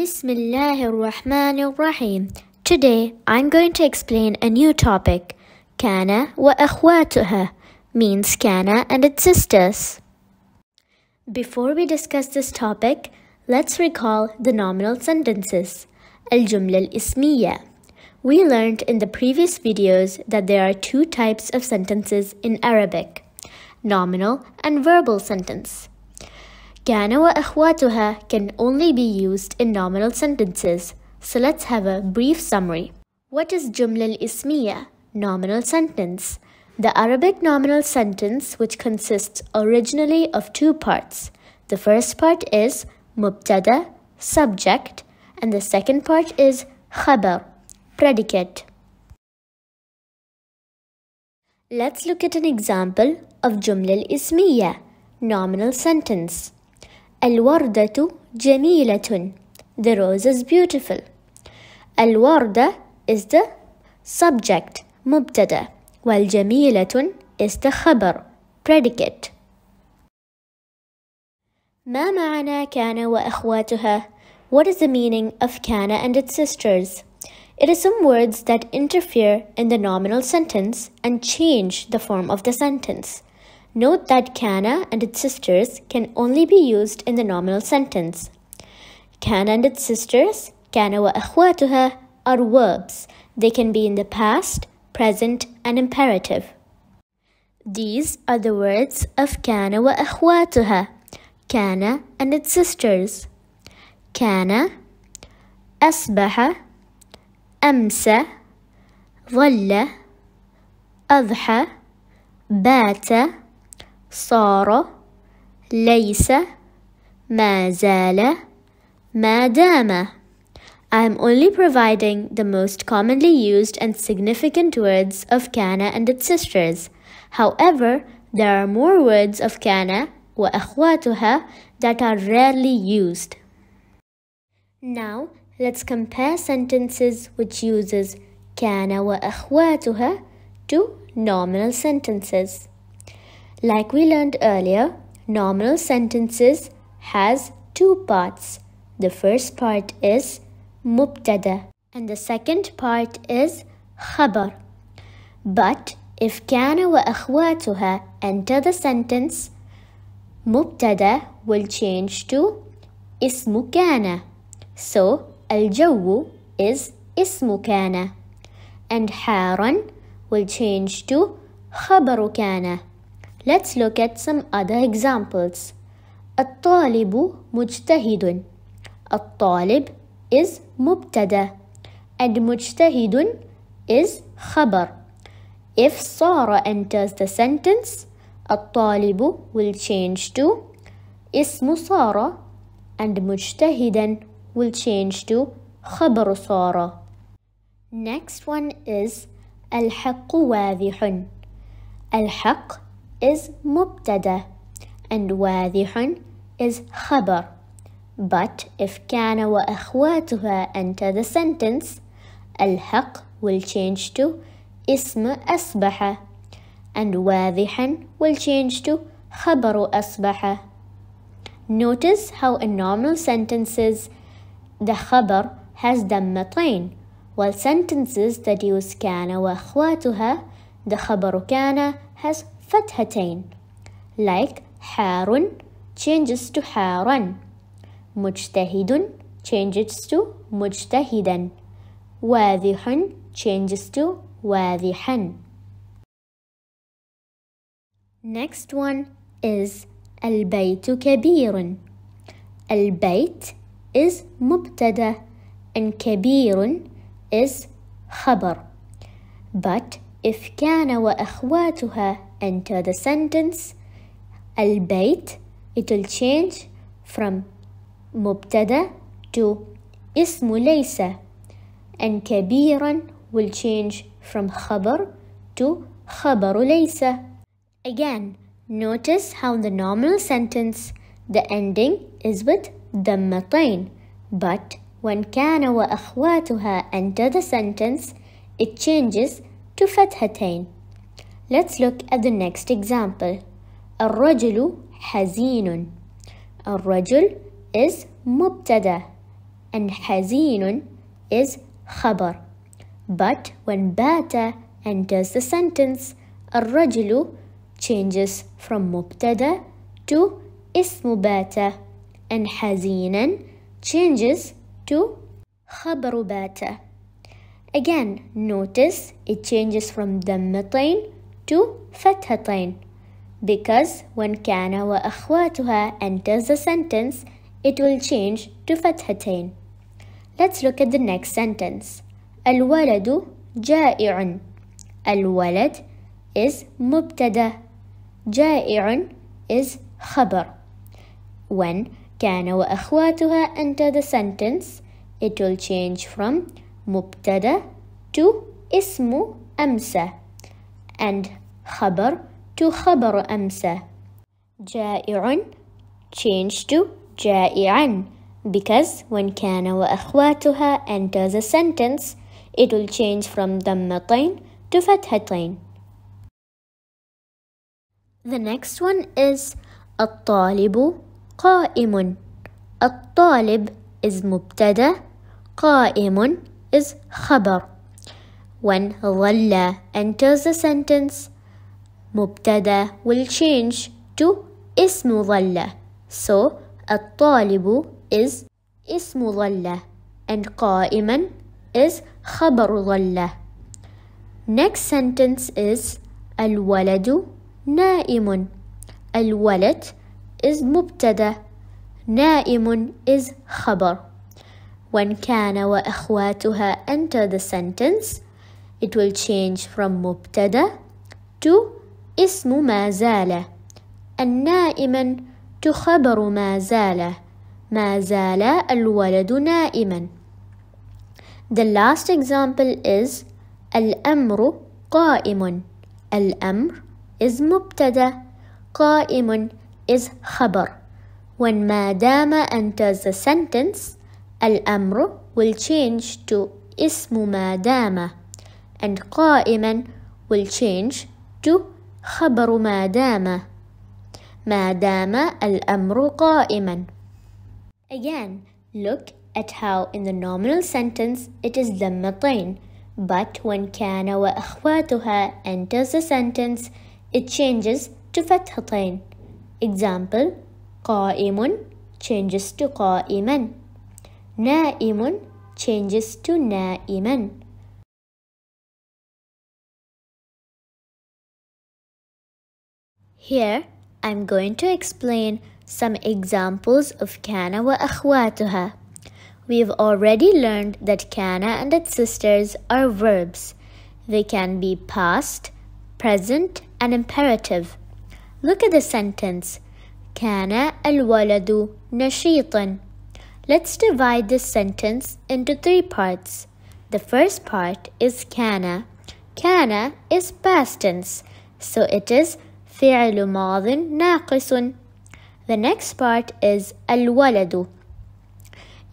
Bismillahir Rahmanir Rahim. Today I'm going to explain a new topic. Kana wa akhwatuha means Kana and its sisters. Before we discuss this topic, let's recall the nominal sentences. Al-jumla al-ismiya. We learned in the previous videos that there are two types of sentences in Arabic. Nominal and verbal sentence. كان وأخواتها can only be used in nominal sentences. So let's have a brief summary. What is جملة al-Ismiya? Nominal sentence. The Arabic nominal sentence which consists originally of two parts. The first part is mubtada, subject, and the second part is خبر predicate. Let's look at an example of جملة al-Ismiya, nominal sentence. الوردة جميلة. The rose is beautiful. الوردة is the subject مبتدأ والجميلة is the خبر predicate. ما معنى كان وأخواتها? What is the meaning of كان and its sisters? It is some words that interfere in the nominal sentence and change the form of the sentence. Note that Canna and its sisters can only be used in the nominal sentence. Canna and its sisters, Canna wa akhwatuha, are verbs. They can be in the past, present, and imperative. These are the words of Kana wa akhwatuha, and its sisters. Kana, asbaha, amsa, ظل, أضحى, bata, صار ليس ما زال ما دام I am only providing the most commonly used and significant words of Kana and its sisters. However, there are more words of Kana وأخواتها that are rarely used. Now, let's compare sentences which uses كان وأخواتها to nominal sentences. Like we learned earlier, normal sentences has two parts. The first part is mubtada and the second part is khabar. But if كان وأخواتها enter the sentence, مبتدا will change to اسم كان. So الجو is اسم كان and haran will change to خبر كان. Let's look at some other examples. الطالب مجتهد الطالب is مبتدا and مجتهد is خبر. If Sara enters the sentence, الطالب will change to اسم سارة and مجتهدا will change to خبر سارة. Next one is الحق واضح. الحق is mubtada and wadihun is خبر. But if kana wa akhwatuha enter the sentence, al-haq will change to اسم أصبح and واضحا will change to خبر أصبح. Notice how in normal sentences the خبر has dammatayn while sentences that use kana wa akhwatuha the خبر kana has فتحتين like حار changes to حارا مجتهد changes to مجتهدا واضح changes to واضحا Next one is البيت كبير البيت is مبتدا and كبير is خبر but if كان وأخواتها enter the sentence al bayt it will change from mubtada to ismu laysa and kabiran will change from khabar to khabaru laysa again notice how in the normal sentence the ending is with dammatain but when kana wa akhwatuha enter the sentence it changes to fathatain Let's look at the next example. الرجل حزين. الرجل is مبتدا and حزين is خبر. But when bata enters the sentence, الرجل changes from مبتدا to اسم باتا and حزينا changes to خبر باتا. Again, notice it changes from ضمتين to fathatain because when kana wa akhwatuha enters the sentence, it will change to fathatain. Let's look at the next sentence. Al-waladu ja'i'un. Al-walad is mubtada. Ja'i'un is khabar. When kana wa akhwatuha enter the sentence, it will change from mubtada to ismu amsa and خبر to خبر أمسى جائع change to جائعا because when كان وأخواتها enters the sentence it will change from ضمتين to فتحتين The next one is الطالب قائم الطالب is مبتدا قائم is خبر When ظل enters the sentence مبتدا will change to اسم ظلة so الطالب is اسم ظلة and قائما is خبر ظلة next sentence is الولد نائم الولد is مبتدا نائم is خبر when كان وأخواتها enter the sentence it will change from مبتدا to اسم ما زال النائما تخبر ما زال ما زال الولد نائما The last example is الأمر قائم الأمر is مبتدأ قائم is خبر When ما دام enters the sentence الأمر will change to اسم ما دام and قائما will change to خبر ما دام ما دام الأمر قائما Again, look at how in the nominal sentence it is ذمتين but when كان وأخواتها enters the sentence it changes to فتحتين Example قائم changes to قائما نائم changes to نائما Here, I'm going to explain some examples of Kana wa akhwatuha. We've already learned that Kana and its sisters are verbs. They can be past, present, and imperative. Look at the sentence. Kana al-waladu nashitan. Let's divide this sentence into three parts. The first part is kana. Kana is past tense, so it is فعل ماض ناقص The next part is الولد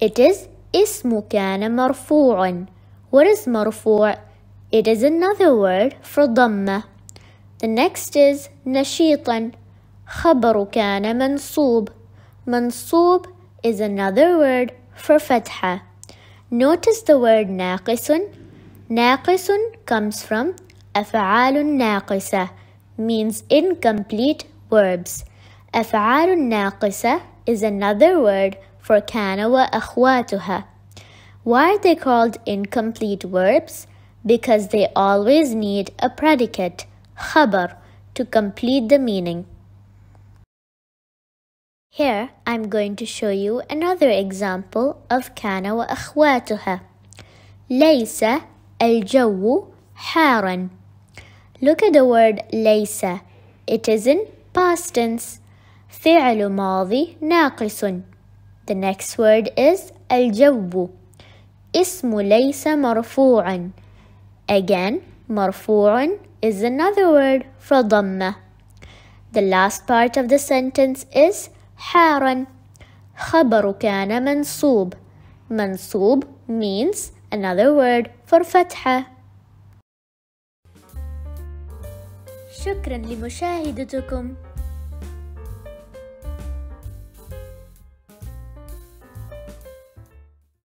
It is اسم كان مرفوع What is مرفوع? It is another word for ضمة The next is نشيطا خبر كان منصوب منصوب is another word for فتحة Notice the word ناقص ناقص comes from أفعال ناقصة means incomplete verbs. أفعال ناقصة is another word for كان وأخواتها. Why are they called incomplete verbs? Because they always need a predicate, خبر, to complete the meaning. Here, I'm going to show you another example of كان وأخواتها. ليس الجو حارا Look at the word ليس. It is in past tense. فعل ماضي ناقص. The next word is الجو. اسم ليس مرفوع. Again, مرفوع is another word for ضمة. The last part of the sentence is حارا. خبر كان منصوب. منصوب means another word for فتحة. شكرا لمشاهدتكم